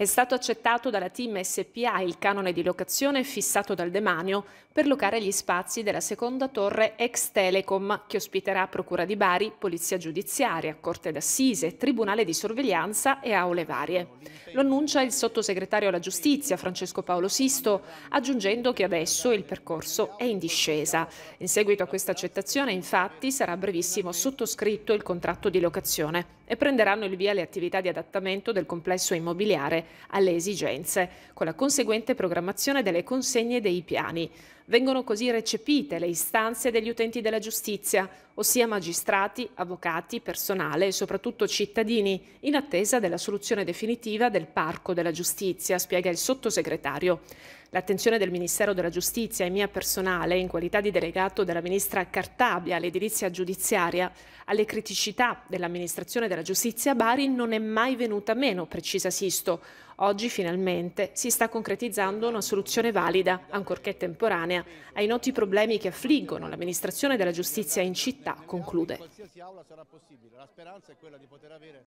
È stato accettato dalla Team SPA il canone di locazione fissato dal demanio per locare gli spazi della seconda torre ex Telecom che ospiterà Procura di Bari, Polizia Giudiziaria, Corte d'Assise, Tribunale di Sorveglianza e aule varie. Lo annuncia il sottosegretario alla Giustizia Francesco Paolo Sisto, aggiungendo che adesso il percorso è in discesa. In seguito a questa accettazione, infatti, sarà brevissimo sottoscritto il contratto di locazione e prenderanno il via le attività di adattamento del complesso immobiliare alle esigenze, con la conseguente programmazione delle consegne dei piani. Vengono così recepite le istanze degli utenti della giustizia, ossia magistrati, avvocati, personale e soprattutto cittadini, in attesa della soluzione definitiva del parco della giustizia, spiega il sottosegretario. L'attenzione del Ministero della Giustizia e mia personale, in qualità di delegato della ministra Cartabia all'edilizia giudiziaria, alle criticità dell'amministrazione della giustizia a Bari non è mai venuta meno, precisa Sisto. Oggi finalmente si sta concretizzando una soluzione valida, ancorché temporanea, ai noti problemi che affliggono l'amministrazione della giustizia in città, conclude.